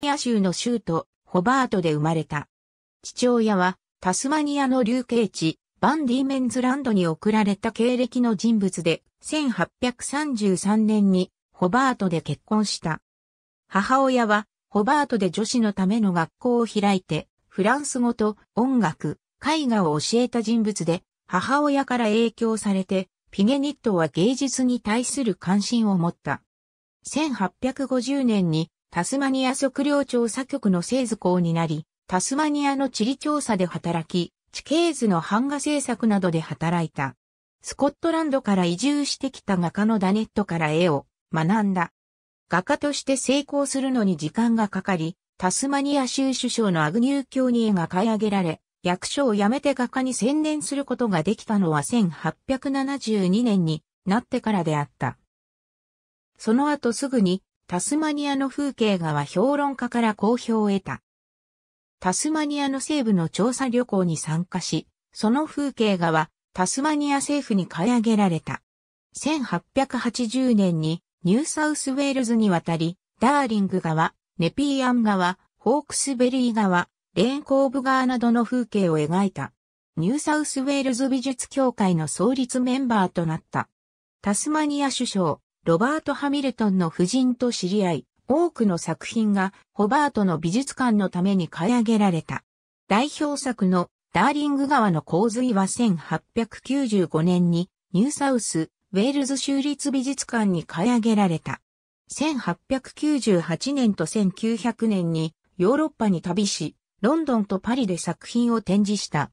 ニア州の州都、ホバートで生まれた。父親は、タスマニアの流刑地、バンディメンズランドに送られた経歴の人物で、1833年に、ホバートで結婚した。母親は、ホバートで女子のための学校を開いて、フランス語と音楽、絵画を教えた人物で、母親から影響されて、ピゲニットは芸術に対する関心を持った。1850年にタスマニア測量調査局の製図工になり、タスマニアの地理調査で働き、地形図の版画制作などで働いた。スコットランドから移住してきた画家のダネットから絵を学んだ。画家として成功するのに時間がかかり、タスマニア州首相のアグニュー卿に絵が買い上げられ、役所を辞めて画家に専念することができたのは1872年になってからであった。その後すぐにタスマニアの風景画は評論家から好評を得た。タスマニアの西部の調査旅行に参加し、その風景画はタスマニア政府に買い上げられた。1880年にニューサウスウェールズに渡り、ダーリング川、ネピーアン川、ホークスベリー川、レーンコーブ川などの風景を描いた。ニューサウスウェールズ美術協会の創立メンバーとなった。タスマニア首相、ロバート・ハミルトンの夫人と知り合い、多くの作品がホバートの美術館のために買い上げられた。代表作のダーリング川の洪水は1895年にニューサウスウェールズ州立美術館に買い上げられた。1898年と1900年にヨーロッパに旅し、ロンドンとパリで作品を展示した。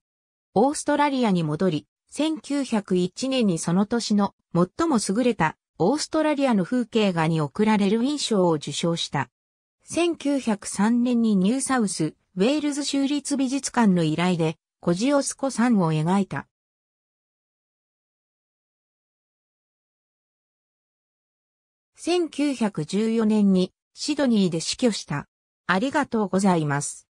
オーストラリアに戻り、1901年にその年の最も優れたオーストラリアの風景画に贈られるウィン賞を受賞した。1903年にニューサウス、ウェールズ州立美術館の依頼で、コジオスコさんを描いた。1914年にシドニーで死去した。ありがとうございます。